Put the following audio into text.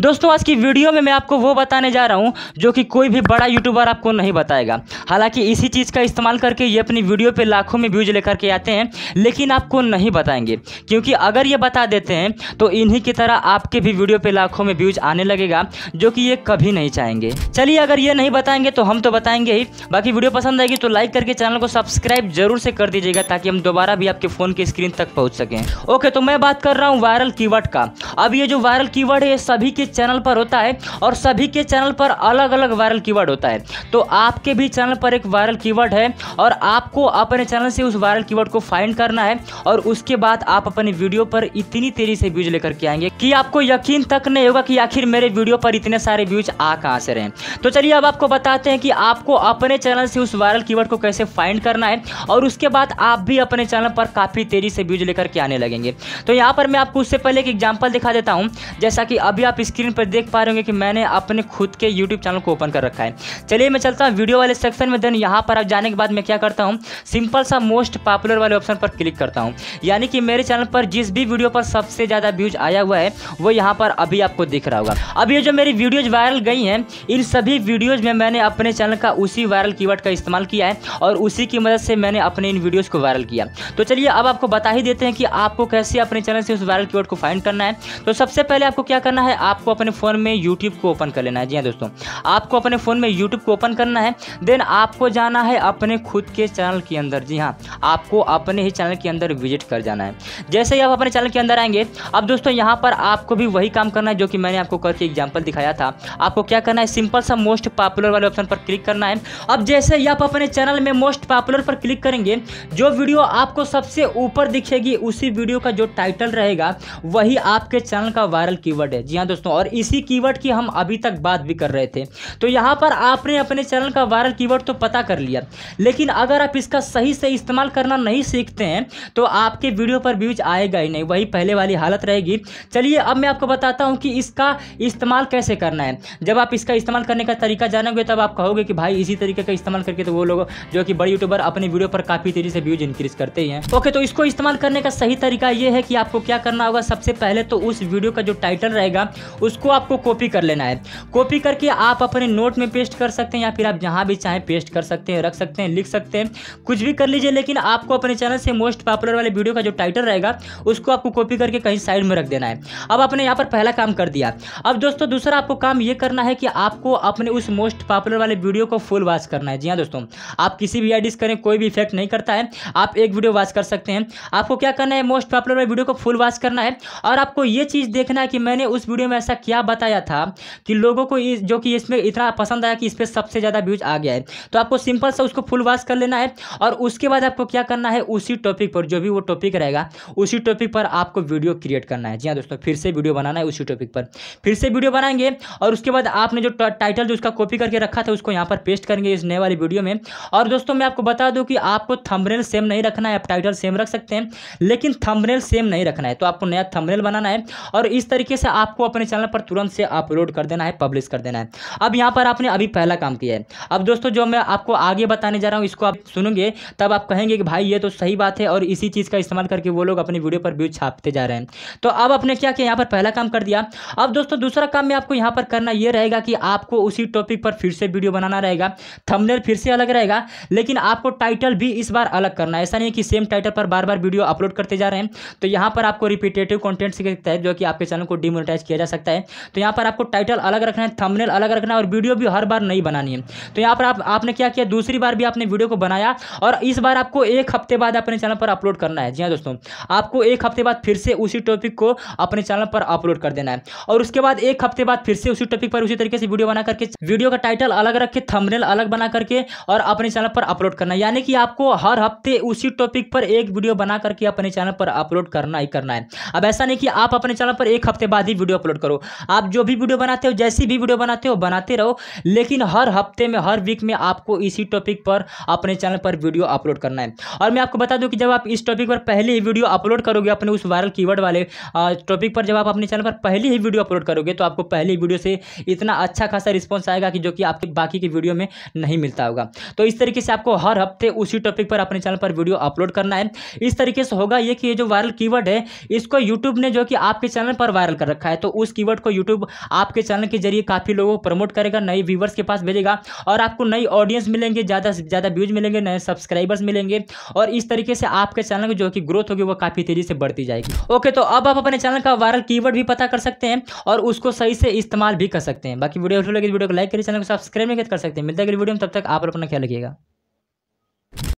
दोस्तों आज की वीडियो में मैं आपको वो बताने जा रहा हूँ जो कि कोई भी बड़ा यूट्यूबर आपको नहीं बताएगा हालांकि इसी चीज़ का इस्तेमाल करके ये अपनी वीडियो पे लाखों में व्यूज लेकर के आते हैं लेकिन आपको नहीं बताएंगे क्योंकि अगर ये बता देते हैं तो इन्हीं की तरह आपके भी वीडियो पर लाखों में व्यूज आने लगेगा जो कि ये कभी नहीं चाहेंगे चलिए अगर ये नहीं बताएंगे तो हम तो बताएंगे ही बाकी वीडियो पसंद आएगी तो लाइक करके चैनल को सब्सक्राइब जरूर से कर दीजिएगा ताकि हम दोबारा भी आपके फ़ोन की स्क्रीन तक पहुँच सकें ओके तो मैं बात कर रहा हूँ वायरल कीवर्ड का अब ये जो वायरल कीवर्ड है सभी के चैनल पर होता है और सभी के चैनल पर अलग अलग वायरल कीवर्ड होता है तो आपके भी चैनल पर एक वायरल कीवर्ड है और आपको अपने चैनल से उस वायरल कीवर्ड को फाइंड करना है और उसके बाद आप अपने वीडियो पर इतनी तेजी से व्यूज लेकर के आएंगे कि आपको यकीन तक नहीं होगा कि आखिर मेरे वीडियो पर इतने सारे व्यूज आ कहाँ से रहे तो चलिए अब आपको बताते हैं कि आपको अपने चैनल से उस वायरल कीवर्ड को कैसे फाइंड करना है और उसके बाद आप भी अपने चैनल पर काफ़ी तेजी से व्यूज लेकर के आने लगेंगे तो यहाँ पर मैं आपको उससे पहले एक एग्जाम्पल दिखा देता हूँ जैसा कि अभी आप इसके स्क्रीन पर देख पा रहे होंगे कि मैंने अपने खुद के यूट्यूब चैनल को ओपन कर रखा है चलिए मैं चलता हूँ वीडियो वाले सेक्शन में देन यहाँ पर आप जाने के बाद मैं क्या करता हूँ सिंपल सा मोस्ट पॉपुलर वाले ऑप्शन पर क्लिक करता हूँ यानी कि मेरे चैनल पर जिस भी वीडियो पर सबसे ज़्यादा व्यूज आया हुआ है वो यहाँ पर अभी आपको दिख रहा होगा अब ये जो मेरी वीडियोज वायरल गई हैं इन सभी वीडियोज में मैंने अपने चैनल का उसी वायरल की का इस्तेमाल किया है और उसी की मदद से मैंने अपने इन वीडियोज़ को वायरल किया तो चलिए अब आपको बता ही देते हैं कि आपको कैसे अपने चैनल से उस वायरल की को फाइंड करना है तो सबसे पहले आपको क्या करना है आपको आपको अपने फ़ोन में यूट्यूब को ओपन कर लेना है जी हाँ दोस्तों आपको अपने फ़ोन में यूट्यूब को ओपन करना है देन आपको जाना है अपने खुद के चैनल के अंदर जी हाँ आपको अपने ही चैनल के अंदर विजिट कर जाना है जैसे ही आप अपने चैनल के अंदर आएंगे अब दोस्तों यहाँ पर आपको भी वही काम करना है जो कि मैंने आपको करके एग्जाम्पल दिखाया था आपको क्या करना है सिंपल सा मोस्ट पॉपुलर वाले ऑप्शन पर क्लिक करना है अब जैसे ही आप अपने चैनल में मोस्ट पॉपुलर पर क्लिक करेंगे जो वीडियो आपको सबसे ऊपर दिखेगी उसी वीडियो का जो टाइटल रहेगा वही आपके चैनल का वायरल कीवर्ड है जी हाँ दोस्तों और इसी कीवर्ड की हम अभी तक बात भी कर रहे थे तो यहाँ पर आपने अपने चैनल का वायरल कीवर्ड तो पता कर लिया लेकिन अगर आप इसका सही से इस्तेमाल करना नहीं सीखते हैं तो आपके वीडियो पर व्यूज आएगा ही नहीं वही पहले वाली हालत रहेगी चलिए अब मैं आपको बताता हूँ कि इसका इस्तेमाल कैसे करना है जब आप इसका इस्तेमाल करने का तरीका जानोगे तब आप कहोगे कि भाई इसी तरीके का इस्तेमाल करके तो वो लोग जो कि बड़े यूट्यूबर अपने वीडियो पर काफ़ी तेज़ी से व्यूज इंक्रीज करते हैं ओके तो इसको इस्तेमाल करने का सही तरीका ये है कि आपको क्या करना होगा सबसे पहले तो उस वीडियो का जो टाइटल रहेगा उसको आपको कॉपी कर लेना है कॉपी करके आप अपने नोट में पेस्ट कर सकते हैं या फिर आप जहाँ भी चाहें पेस्ट कर सकते हैं रख सकते हैं लिख सकते हैं कुछ भी कर लीजिए लेकिन आपको अपने चैनल से मोस्ट पॉपुलर वाले वीडियो का जो टाइटल रहेगा उसको आपको कॉपी करके कहीं साइड में रख देना है अब आपने यहाँ पर पहला काम कर दिया अब दोस्तों दूसरा आपको काम ये करना है कि आपको अपने उस मोस्ट पॉपुलर वाले वीडियो को फुल वॉच करना है जी हाँ दोस्तों आप किसी भी आइडिस करें कोई भी इफेक्ट नहीं करता है आप एक वीडियो वॉच कर सकते हैं आपको क्या करना है मोस्ट पॉपुलर वाले वीडियो को फुल वॉच करना है और आपको ये चीज़ देखना है कि मैंने उस वीडियो में ऐसा क्या बताया था कि लोगों को इस जो कि इसमें इतना पसंद आया कि इस पर सबसे ज़्यादा व्यूज आ गया है तो आपको सिंपल सा उसको फुल वॉश कर लेना है और उसके बाद आपको क्या करना है उसी टॉपिक पर जो भी वो टॉपिक रहेगा उसी टॉपिक पर आपको वीडियो क्रिएट करना है जी हाँ दोस्तों फिर से वीडियो बनाना है उसी टॉपिक पर फिर से वीडियो बनाएंगे और उसके बाद आपने जो टाइटल जो उसका कॉपी करके रखा था उसको यहाँ पर पेस्ट करेंगे इस नए वाले वीडियो में और दोस्तों मैं आपको बता दूँ कि आपको थंबनेल सेम नहीं रखना है आप टाइटल सेम रख सकते हैं लेकिन थंबनेल सेम नहीं रखना है तो आपको नया थंबनेल बनाना है और इस तरीके से आपको अपने चैनल चैनल पर तुरंत से अपलोड कर देना है पब्लिश कर देना है अब यहाँ पर आपने अभी पहला काम किया है अब दोस्तों जो मैं आपको आगे बताने जा रहा हूँ इसको आप सुनोगे तब आप कहेंगे कि भाई ये तो सही बात है और इसी चीज़ का इस्तेमाल करके वो लोग अपनी वीडियो पर व्यूज छापते जा रहे हैं तो अब आपने क्या किया यहाँ पर पहला काम कर दिया अब दोस्तों दूसरा काम में आपको यहाँ पर करना ये रहेगा कि आपको उसी टॉपिक पर फिर से वीडियो बनाना रहेगा थंबनेल फिर से अलग रहेगा लेकिन आपको टाइटल भी इस बार अलग करना ऐसा नहीं कि सेम टाइटल पर बार बार वीडियो अपलोड करते जा रहे हैं तो यहाँ पर आपको रिपीटेटिव कॉन्टेंट्स के तहत जो कि आपके चैनल को डिमोनिटाइज किया जा सकता है जाता है तो यहाँ पर आपको टाइटल अलग रखना है थंबनेल अलग रखना है और वीडियो भी हर बार नहीं बनानी है तो यहाँ पर आप आपने क्या किया दूसरी बार भी आपने वीडियो को बनाया और इस बार आपको एक हफ्ते बाद अपने चैनल पर अपलोड करना है जी हाँ दोस्तों आपको एक हफ्ते बाद फिर से उसी टॉपिक को अपने चैनल पर अपलोड कर देना है और उसके बाद एक हफ्ते बाद फिर से उसी टॉपिक पर उसी तरीके से वीडियो बना करके वीडियो का टाइटल अलग रख के थमनेल अलग बना करके और अपने चैनल पर अपलोड करना है यानी कि आपको हर हफ्ते उसी टॉपिक पर एक वीडियो बना करके अपने चैनल पर अपलोड करना ही करना है अब ऐसा नहीं कि आप अपने चैनल पर एक हफ्ते बाद ही वीडियो अपलोड करो आप जो भी वीडियो बनाते हो जैसी भी वीडियो बनाते हो बनाते रहो लेकिन हर हफ्ते में हर वीक में आपको इसी टॉपिक पर अपने चैनल पर वीडियो अपलोड करना है और मैं आपको बता दूँ कि जब आप इस टॉपिक पर पहले ही वीडियो अपलोड करोगे अपने उस वायरल कीवर्ड वाले टॉपिक पर जब आप अपने चैनल पर पहले ही वीडियो अपलोड करोगे तो आपको पहली वीडियो से इतना अच्छा खासा रिस्पॉन्स आएगा कि जो कि आपके बाकी की वीडियो में नहीं मिलता होगा तो इस तरीके से आपको हर हफ्ते उसी टॉपिक पर अपने चैनल पर वीडियो अपलोड करना है इस तरीके से होगा ये कि ये जो वायरल कीवर्ड है इसको यूट्यूब ने जो कि आपके चैनल पर वायरल कर रखा है तो उस की कीवर्ड को यूट्यूब आपके चैनल के जरिए काफ़ी लोगों को प्रमोट करेगा नए व्यूवर्स के पास भेजेगा और आपको नई ऑडियंस मिलेंगे ज़्यादा से ज़्यादा व्यूज मिलेंगे नए सब्सक्राइबर्स मिलेंगे और इस तरीके से आपके चैनल की जो कि ग्रोथ होगी वो काफ़ी तेज़ी से बढ़ती जाएगी ओके तो अब आप अपने चैनल का वायरल कीवर्ड भी पता कर सकते हैं और उसको सही से इस्तेमाल भी कर सकते हैं बाकी वीडियो अच्छी लगे तो वीडियो को लाइक करिए चैनल को सब्सक्राइब नहीं तो कर सकते हैं मिलते अगली वीडियो में तब तक आप अपना ख्याल रखिएगा